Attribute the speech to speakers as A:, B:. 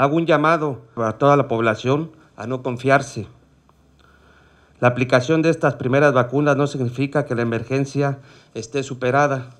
A: Hago un llamado a toda la población a no confiarse. La aplicación de estas primeras vacunas no significa que la emergencia esté superada.